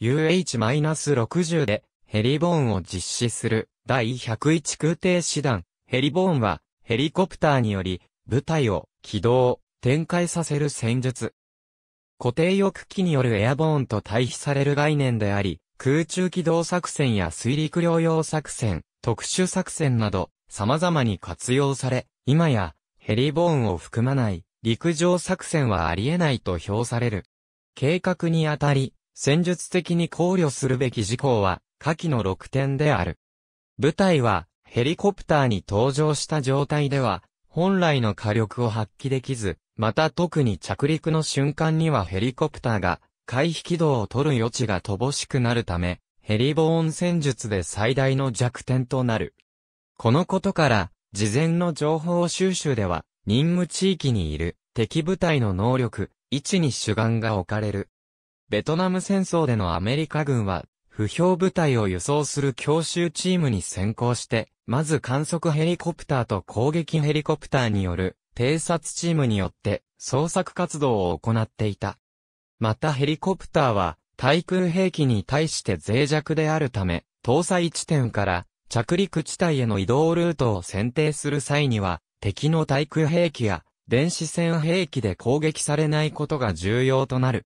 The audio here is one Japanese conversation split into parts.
UH-60 でヘリボーンを実施する第101空挺師団ヘリボーンはヘリコプターにより部隊を軌道、展開させる戦術。固定翼機によるエアボーンと対比される概念であり、空中機動作戦や水陸両用作戦、特殊作戦など様々に活用され、今やヘリボーンを含まない陸上作戦はありえないと評される。計画にあたり、戦術的に考慮するべき事項は、下記の6点である。部隊は、ヘリコプターに搭乗した状態では、本来の火力を発揮できず、また特に着陸の瞬間にはヘリコプターが、回避軌道を取る余地が乏しくなるため、ヘリボーン戦術で最大の弱点となる。このことから、事前の情報収集では、任務地域にいる敵部隊の能力、位置に主眼が置かれる。ベトナム戦争でのアメリカ軍は、不評部隊を輸送する強襲チームに先行して、まず観測ヘリコプターと攻撃ヘリコプターによる偵察チームによって捜索活動を行っていた。またヘリコプターは対空兵器に対して脆弱であるため、搭載地点から着陸地帯への移動ルートを選定する際には、敵の対空兵器や電子戦兵器で攻撃されないことが重要となる。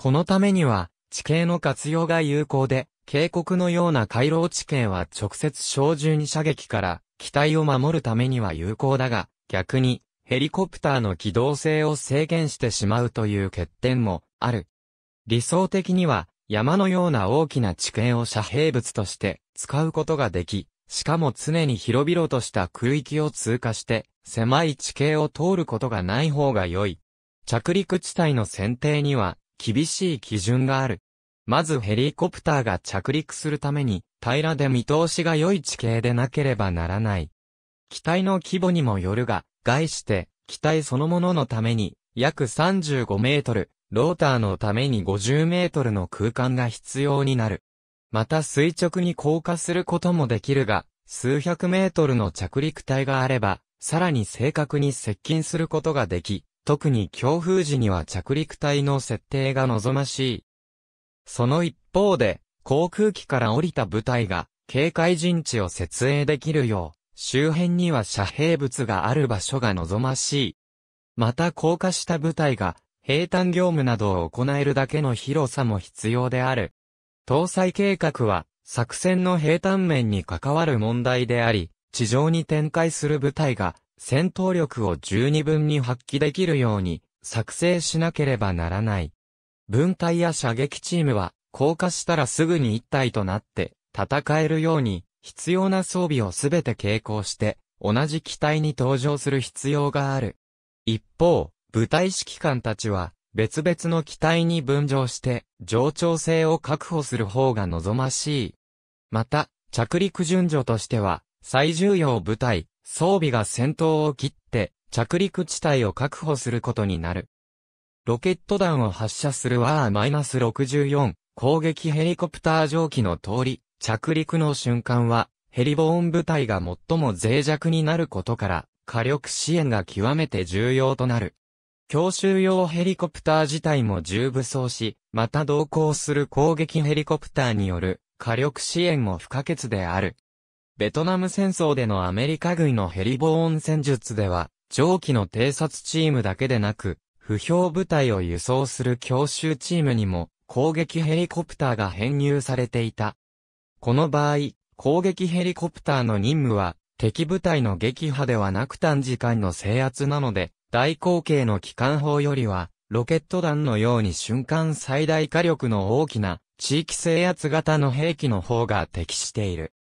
このためには、地形の活用が有効で、渓谷のような回廊地形は直接小銃に射撃から機体を守るためには有効だが、逆にヘリコプターの機動性を制限してしまうという欠点もある。理想的には山のような大きな地形を遮蔽物として使うことができ、しかも常に広々とした空域を通過して狭い地形を通ることがない方が良い。着陸地帯の選定には厳しい基準がある。まずヘリコプターが着陸するために、平らで見通しが良い地形でなければならない。機体の規模にもよるが、概して、機体そのもののために、約35メートル、ローターのために50メートルの空間が必要になる。また垂直に降下することもできるが、数百メートルの着陸体があれば、さらに正確に接近することができ、特に強風時には着陸体の設定が望ましい。その一方で、航空機から降りた部隊が、警戒陣地を設営できるよう、周辺には遮蔽物がある場所が望ましい。また降下した部隊が、平坦業務などを行えるだけの広さも必要である。搭載計画は、作戦の平坦面に関わる問題であり、地上に展開する部隊が、戦闘力を十二分に発揮できるように作成しなければならない。分隊や射撃チームは、降下したらすぐに一体となって戦えるように必要な装備をすべて携行して同じ機体に登場する必要がある。一方、部隊指揮官たちは別々の機体に分乗して上長性を確保する方が望ましい。また、着陸順序としては最重要部隊、装備が先頭を切って着陸地帯を確保することになる。ロケット弾を発射する WAR-64 攻撃ヘリコプター蒸気の通り、着陸の瞬間はヘリボーン部隊が最も脆弱になることから火力支援が極めて重要となる。強襲用ヘリコプター自体も重武装し、また同行する攻撃ヘリコプターによる火力支援も不可欠である。ベトナム戦争でのアメリカ軍のヘリボーン戦術では、蒸気の偵察チームだけでなく、不評部隊を輸送する強襲チームにも、攻撃ヘリコプターが編入されていた。この場合、攻撃ヘリコプターの任務は、敵部隊の撃破ではなく短時間の制圧なので、大口径の機関砲よりは、ロケット弾のように瞬間最大火力の大きな、地域制圧型の兵器の方が適している。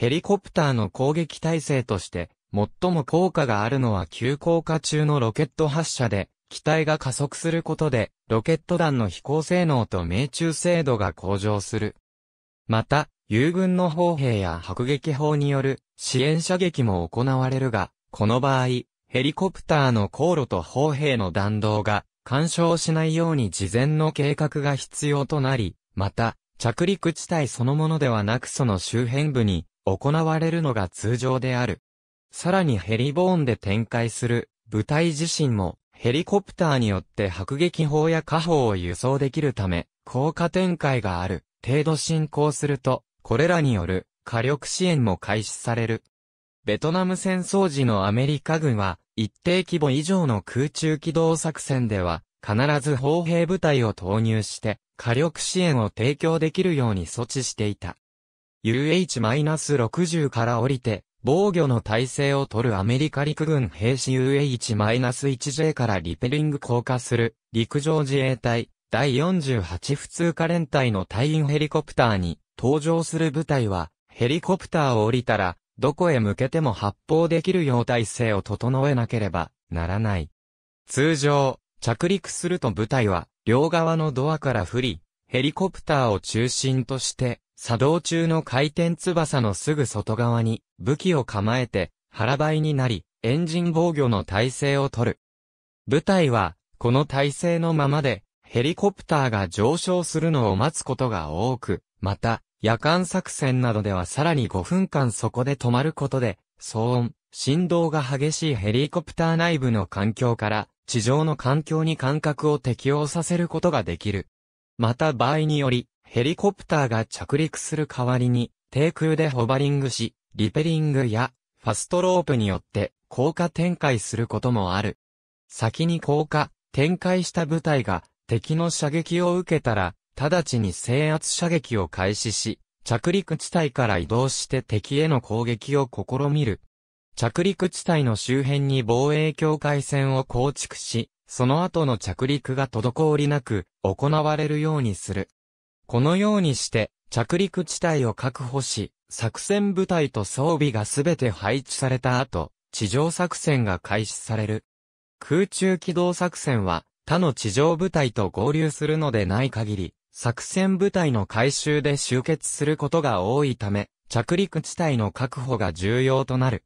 ヘリコプターの攻撃体制として、最も効果があるのは急降下中のロケット発射で、機体が加速することで、ロケット弾の飛行性能と命中精度が向上する。また、友軍の砲兵や迫撃砲による支援射撃も行われるが、この場合、ヘリコプターの航路と砲兵の弾道が干渉しないように事前の計画が必要となり、また、着陸地帯そのものではなくその周辺部に行われるのが通常である。さらにヘリボーンで展開する部隊自身もヘリコプターによって迫撃砲や火砲を輸送できるため、効果展開がある程度進行すると、これらによる火力支援も開始される。ベトナム戦争時のアメリカ軍は、一定規模以上の空中機動作戦では、必ず砲兵部隊を投入して、火力支援を提供できるように措置していた。UH-60 から降りて、防御の体制を取るアメリカ陸軍兵士 UH-1J からリペリング降下する陸上自衛隊第48普通科連隊の隊員ヘリコプターに登場する部隊はヘリコプターを降りたらどこへ向けても発砲できるよう体制を整えなければならない。通常、着陸すると部隊は両側のドアから降り、ヘリコプターを中心として作動中の回転翼のすぐ外側に武器を構えて腹ばいになり、エンジン防御の体制をとる。部隊は、この体制のままで、ヘリコプターが上昇するのを待つことが多く、また、夜間作戦などではさらに5分間そこで止まることで、騒音、振動が激しいヘリコプター内部の環境から、地上の環境に感覚を適応させることができる。また場合により、ヘリコプターが着陸する代わりに、低空でホバリングし、リペリングやファストロープによって降下展開することもある。先に降下、展開した部隊が敵の射撃を受けたら、直ちに制圧射撃を開始し、着陸地帯から移動して敵への攻撃を試みる。着陸地帯の周辺に防衛境界線を構築し、その後の着陸が滞りなく行われるようにする。このようにして、着陸地帯を確保し、作戦部隊と装備がすべて配置された後、地上作戦が開始される。空中機動作戦は、他の地上部隊と合流するのでない限り、作戦部隊の回収で集結することが多いため、着陸地帯の確保が重要となる。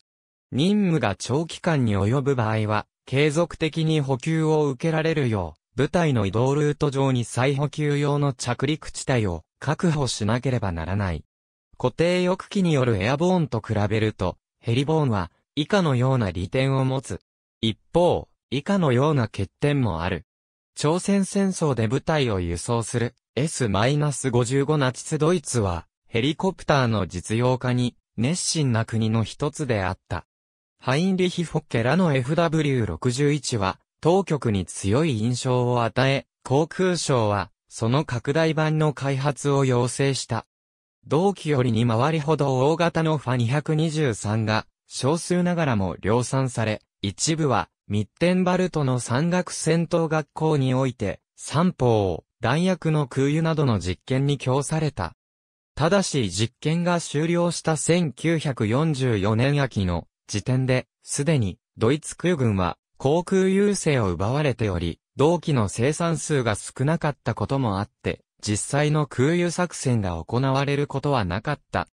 任務が長期間に及ぶ場合は、継続的に補給を受けられるよう、部隊の移動ルート上に再補給用の着陸地帯を確保しなければならない。固定翼機によるエアボーンと比べると、ヘリボーンは以下のような利点を持つ。一方、以下のような欠点もある。朝鮮戦争で部隊を輸送する S-55 ナチスドイツは、ヘリコプターの実用化に熱心な国の一つであった。ハインリヒ・フォッケラの FW61 は、当局に強い印象を与え、航空省は、その拡大版の開発を要請した。同期よりに回りほど大型のファ223が、少数ながらも量産され、一部は、ミッテンバルトの山岳戦闘学校において、三を、弾薬の空輸などの実験に供された。ただし実験が終了した1944年秋の時点で、すでにドイツ空軍は航空優勢を奪われており、同期の生産数が少なかったこともあって、実際の空輸作戦が行われることはなかった。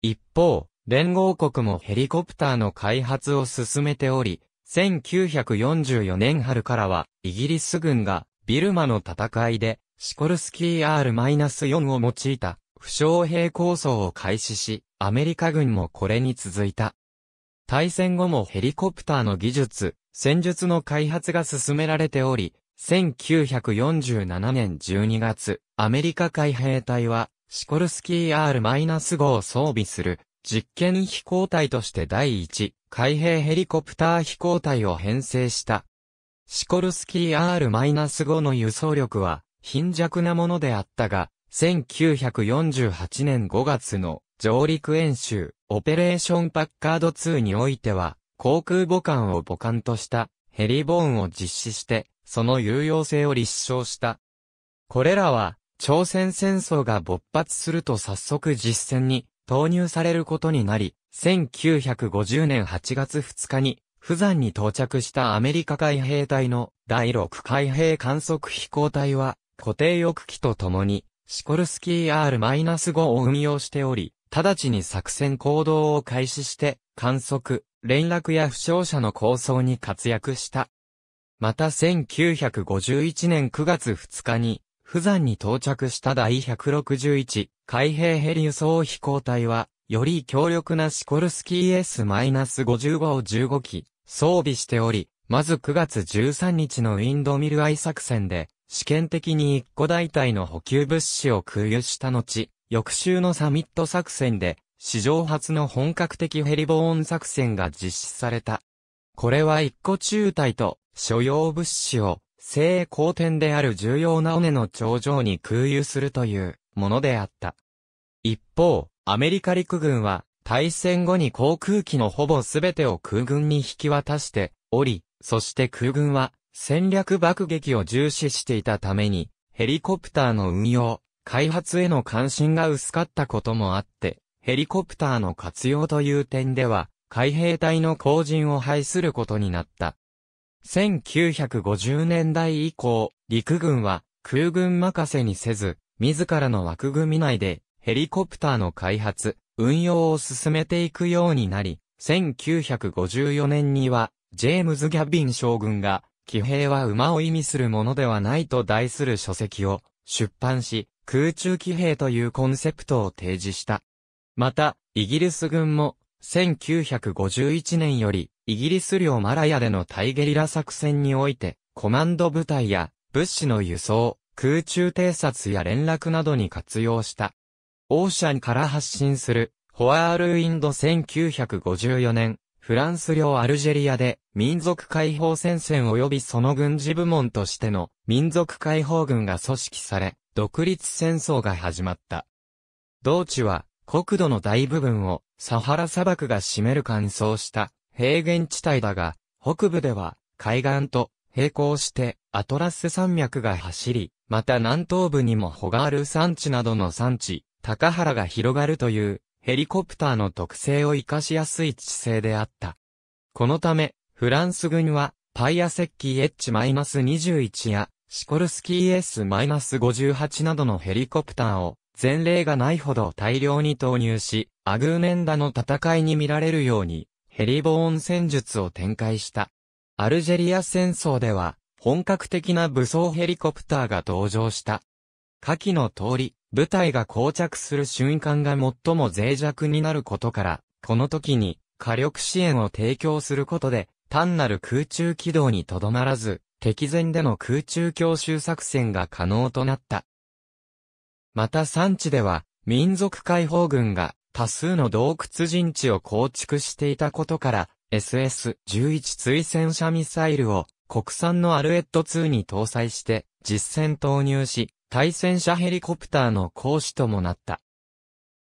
一方、連合国もヘリコプターの開発を進めており、1944年春からは、イギリス軍が、ビルマの戦いで、シコルスキー R-4 を用いた、負傷兵構想を開始し、アメリカ軍もこれに続いた。対戦後もヘリコプターの技術、戦術の開発が進められており、1947年12月、アメリカ海兵隊は、シコルスキー R-5 を装備する、実験飛行隊として第1、海兵ヘリコプター飛行隊を編成した。シコルスキー R-5 の輸送力は、貧弱なものであったが、1948年5月の上陸演習、オペレーションパッカード2においては、航空母艦を母艦としたヘリボーンを実施して、その有用性を立証した。これらは、朝鮮戦争が勃発すると早速実戦に投入されることになり、1950年8月2日に、釜山に到着したアメリカ海兵隊の第6海兵観測飛行隊は、固定翼機とともに、シコルスキー R-5 を運用しており、直ちに作戦行動を開始して、観測、連絡や負傷者の構想に活躍した。また1951年9月2日に、富山に到着した第161海兵ヘリ輸送飛行隊は、より強力なシコルスキー S-55 を15機装備しており、まず9月13日のウィンドミルアイ作戦で、試験的に1個大隊の補給物資を空輸した後、翌週のサミット作戦で、史上初の本格的ヘリボーン作戦が実施された。これは一個中隊と所要物資を鋭高天である重要な尾根の頂上に空輸するというものであった。一方、アメリカ陸軍は大戦後に航空機のほぼ全てを空軍に引き渡しており、そして空軍は戦略爆撃を重視していたために、ヘリコプターの運用、開発への関心が薄かったこともあって、ヘリコプターの活用という点では、海兵隊の後陣を排することになった。1950年代以降、陸軍は空軍任せにせず、自らの枠組み内でヘリコプターの開発、運用を進めていくようになり、1954年には、ジェームズ・ギャビン将軍が、騎兵は馬を意味するものではないと題する書籍を出版し、空中騎兵というコンセプトを提示した。また、イギリス軍も、1951年より、イギリス領マラヤでの対ゲリラ作戦において、コマンド部隊や、物資の輸送、空中偵察や連絡などに活用した。オーシャンから発信する、ホアールインド1954年、フランス領アルジェリアで民族解放戦線及びその軍事部門としての民族解放軍が組織され、独立戦争が始まった。同地は国土の大部分をサハラ砂漠が占める乾燥した平原地帯だが、北部では海岸と並行してアトラス山脈が走り、また南東部にもホガール山地などの山地、高原が広がるというヘリコプターの特性を活かしやすい地勢であった。このため、フランス軍はパイアセッキー H-21 やシコルスキー S-58 などのヘリコプターを前例がないほど大量に投入し、アグーメンダの戦いに見られるように、ヘリボーン戦術を展開した。アルジェリア戦争では、本格的な武装ヘリコプターが登場した。下記の通り、部隊が膠着する瞬間が最も脆弱になることから、この時に火力支援を提供することで、単なる空中軌道にとどまらず、敵前での空中強襲作戦が可能となった。また産地では、民族解放軍が多数の洞窟陣地を構築していたことから、SS-11 追戦車ミサイルを国産のアルエット2に搭載して実戦投入し、対戦車ヘリコプターの講師ともなった。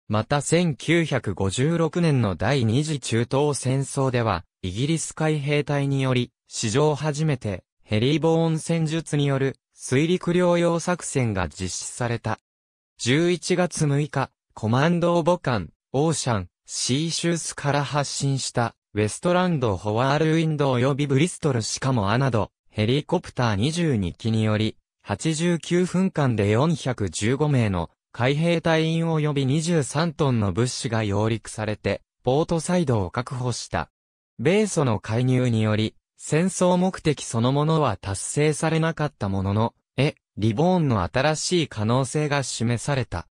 また1956年の第二次中東戦争では、イギリス海兵隊により、史上初めてヘリーボーン戦術による水陸両用作戦が実施された。11月6日、コマンドボ母艦、オーシャン、シーシュースから発信した、ウェストランドホワールウィンド及びブリストルしかもアなど、ヘリコプター22機により、89分間で415名の海兵隊員及び23トンの物資が揚陸されて、ポートサイドを確保した。米ソの介入により、戦争目的そのものは達成されなかったものの、え、リボーンの新しい可能性が示された。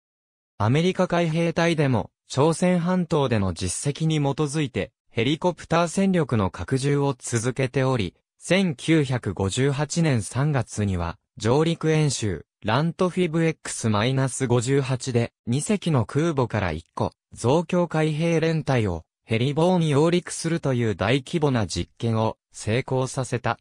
アメリカ海兵隊でも、朝鮮半島での実績に基づいて、ヘリコプター戦力の拡充を続けており、1958年3月には、上陸演習、ラントフィブ X-58 で、2隻の空母から1個、増強海兵連隊を、ヘリボーン揚陸するという大規模な実験を成功させた。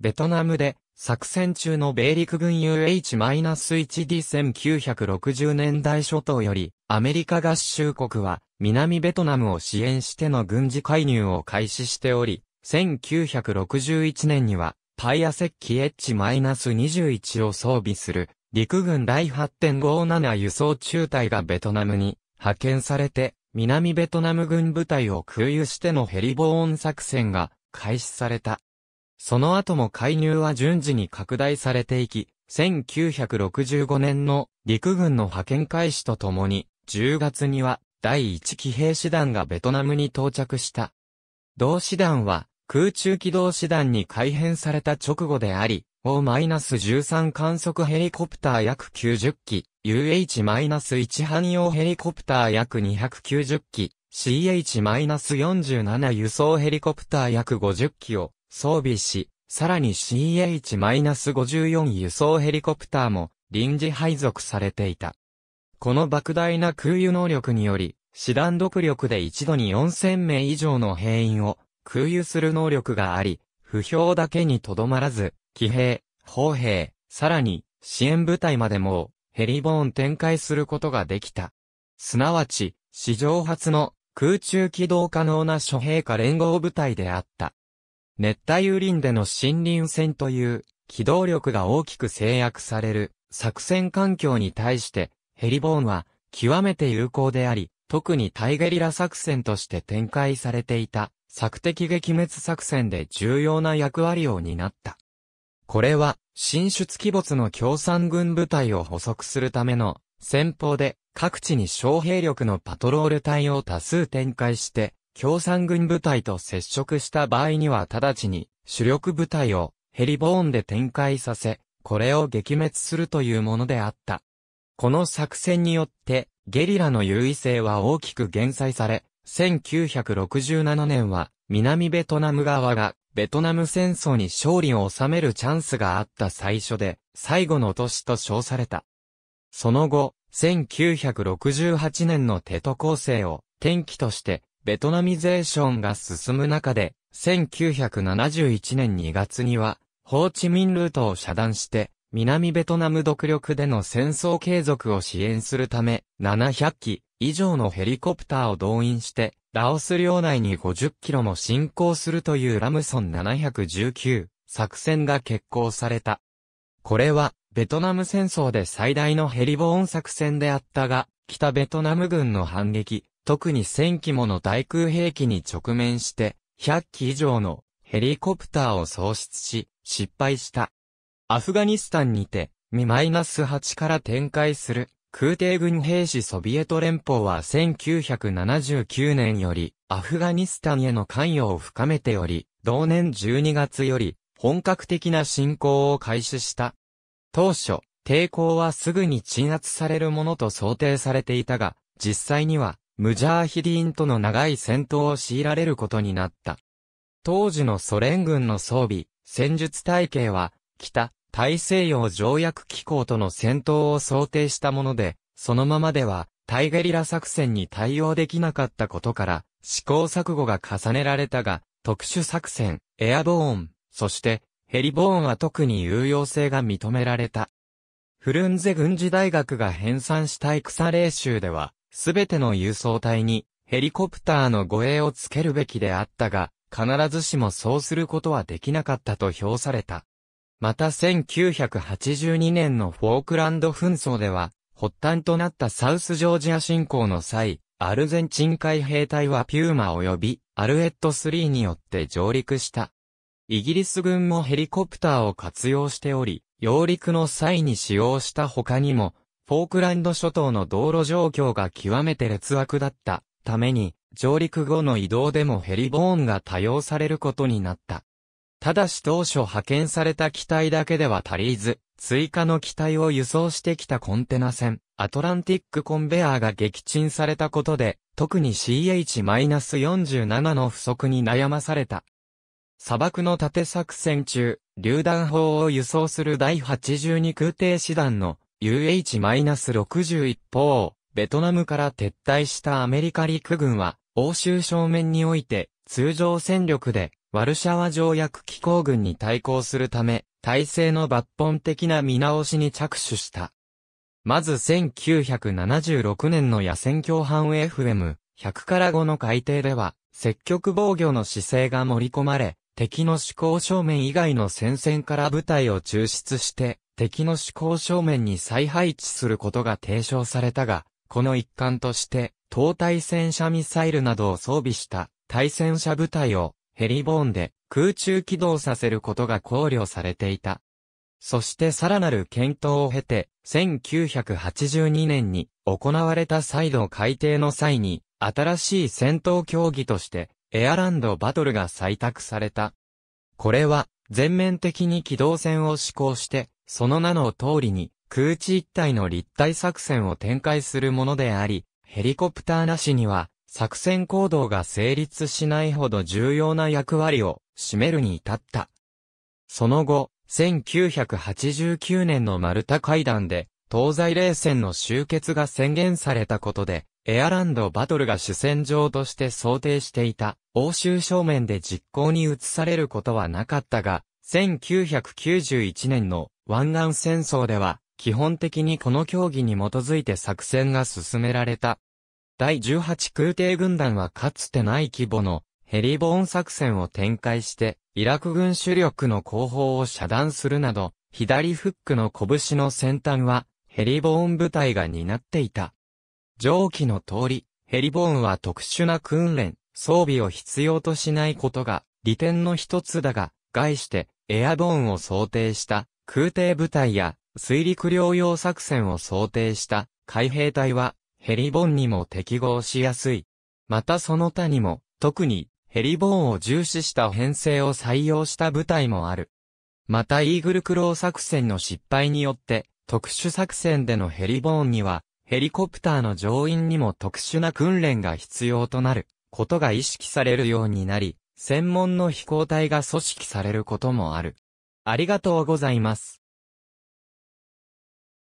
ベトナムで作戦中の米陸軍 UH-1D1960 年代初頭より、アメリカ合衆国は南ベトナムを支援しての軍事介入を開始しており、1961年にはパイア石器 H-21 を装備する陸軍第8.57輸送中隊がベトナムに派遣されて、南ベトナム軍部隊を空輸してのヘリボーン作戦が開始された。その後も介入は順次に拡大されていき、1965年の陸軍の派遣開始とともに、10月には第1騎兵師団がベトナムに到着した。同師団は空中機動師団に改編された直後であり、O-13 観測ヘリコプター約90機、UH-1 汎用ヘリコプター約290機、CH-47 輸送ヘリコプター約50機を装備し、さらに CH-54 輸送ヘリコプターも臨時配属されていた。この莫大な空輸能力により、師団独力で一度に4000名以上の兵員を空輸する能力があり、不評だけにとどまらず、騎兵、砲兵、さらに支援部隊までもヘリボーン展開することができた。すなわち、史上初の空中機動可能な諸兵科連合部隊であった。熱帯雨林での森林戦という機動力が大きく制約される作戦環境に対してヘリボーンは極めて有効であり、特に対ゲリラ作戦として展開されていた作敵撃滅作戦で重要な役割を担った。これは、進出鬼没の共産軍部隊を捕捉するための戦法で各地に小兵力のパトロール隊を多数展開して共産軍部隊と接触した場合には直ちに主力部隊をヘリボーンで展開させ、これを撃滅するというものであった。この作戦によって、ゲリラの優位性は大きく減災され、1967年は南ベトナム側がベトナム戦争に勝利を収めるチャンスがあった最初で、最後の年と称された。その後、1968年のテト構成を転機としてベトナミゼーションが進む中で、1971年2月には、ホーチミンルートを遮断して、南ベトナム独力での戦争継続を支援するため、700機以上のヘリコプターを動員して、ラオス領内に50キロも進行するというラムソン719作戦が決行された。これは、ベトナム戦争で最大のヘリボーン作戦であったが、北ベトナム軍の反撃、特に1000機もの対空兵器に直面して、100機以上のヘリコプターを喪失し、失敗した。アフガニスタンにて、ナス8から展開する空挺軍兵士ソビエト連邦は1979年よりアフガニスタンへの関与を深めており、同年12月より本格的な侵攻を開始した。当初、抵抗はすぐに鎮圧されるものと想定されていたが、実際にはムジャーヒディンとの長い戦闘を強いられることになった。当時のソ連軍の装備、戦術体系は、北、大西洋条約機構との戦闘を想定したもので、そのままでは、対ゲリラ作戦に対応できなかったことから、試行錯誤が重ねられたが、特殊作戦、エアボーン、そして、ヘリボーンは特に有用性が認められた。フルンゼ軍事大学が編纂した戦例集では、すべての輸送隊にヘリコプターの護衛をつけるべきであったが、必ずしもそうすることはできなかったと評された。また1982年のフォークランド紛争では、発端となったサウスジョージア侵攻の際、アルゼンチン海兵隊はピューマ及びアルエット3によって上陸した。イギリス軍もヘリコプターを活用しており、揚陸の際に使用した他にも、フォークランド諸島の道路状況が極めて劣悪だったために、上陸後の移動でもヘリボーンが多用されることになった。ただし当初派遣された機体だけでは足りず、追加の機体を輸送してきたコンテナ船、アトランティックコンベアーが撃沈されたことで、特に CH-47 の不足に悩まされた。砂漠の盾作戦中、榴弾砲を輸送する第82空挺師団の u h 6 1一方、ベトナムから撤退したアメリカ陸軍は、欧州正面において、通常戦力で、ワルシャワ条約機構軍に対抗するため、体制の抜本的な見直しに着手した。まず1976年の野戦共犯 FM100 から5の改定では、積極防御の姿勢が盛り込まれ、敵の思考正面以外の戦線から部隊を抽出して、敵の思考正面に再配置することが提唱されたが、この一環として、当対戦車ミサイルなどを装備した対戦車部隊をヘリボーンで空中起動させることが考慮されていた。そしてさらなる検討を経て、1982年に行われた再度改定の際に、新しい戦闘競技として、エアランドバトルが採択された。これは、全面的に機動戦を施行して、その名の通りに、空地一帯の立体作戦を展開するものであり、ヘリコプターなしには、作戦行動が成立しないほど重要な役割を占めるに至った。その後、1989年のマルタ会談で、東西冷戦の終結が宣言されたことで、エアランドバトルが主戦場として想定していた、欧州正面で実行に移されることはなかったが、1991年の湾岸戦争では、基本的にこの協議に基づいて作戦が進められた。第18空挺軍団はかつてない規模のヘリボーン作戦を展開して、イラク軍主力の後方を遮断するなど、左フックの拳の先端は、ヘリボーン部隊が担っていた。上記の通り、ヘリボーンは特殊な訓練、装備を必要としないことが利点の一つだが、概して、エアボーンを想定した空挺部隊や水陸両用作戦を想定した海兵隊はヘリボーンにも適合しやすい。またその他にも、特にヘリボーンを重視した編成を採用した部隊もある。またイーグルクロー作戦の失敗によって、特殊作戦でのヘリボーンには、ヘリコプターの乗員にも特殊な訓練が必要となることが意識されるようになり、専門の飛行隊が組織されることもある。ありがとうございます。